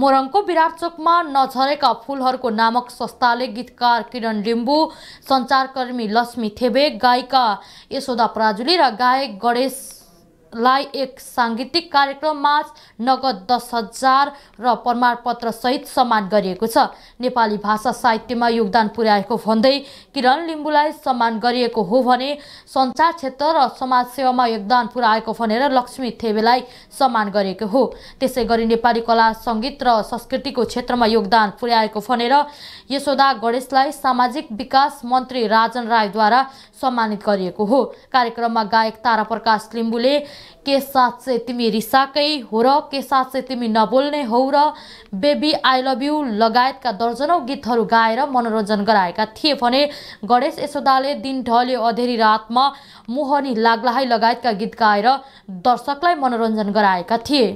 मोरङको विराट चोकमा नझरेका फुलहरूको नामक संस्थाले गीतकार किरण लिम्बू सञ्चारकर्मी लक्ष्मी थेबे गायिका यशोदा पराजुली र गायक गणेश लाई एक साङ्गीतिक कार्यक्रममा नगद दस हजार र प्रमाणपत्र सहित सम्मान गरिएको छ नेपाली भाषा साहित्यमा योगदान पुर्याएको भन्दै किरण लिम्बूलाई सम्मान गरिएको हो भने सञ्चार क्षेत्र र समाजसेवामा योगदान पुर्याएको भनेर लक्ष्मी थेवेलाई सम्मान गरिएको हो त्यसै गरी नेपाली कला सङ्गीत र संस्कृतिको क्षेत्रमा योगदान पुर्याएको भनेर यशोदा गणेशलाई सामाजिक विकास मन्त्री राजन राईद्वारा सम्मानित गरिएको हो कार्यक्रममा गायक तारा प्रकाश लिम्बूले के साथ से तिमी रिसाकै हो र के साथ से तिमी नबोल्ने हौ र बेबी आई लभ यु लगायतका दर्जनौ गीतहरू गाएर मनोरञ्जन गराएका थिए भने गणेश यशोदाले दिन ढल्यो अधेरी रातमा मोहनी लाग्लाहाई लगायतका गीत गाएर दर्शकलाई मनोरञ्जन गराएका थिए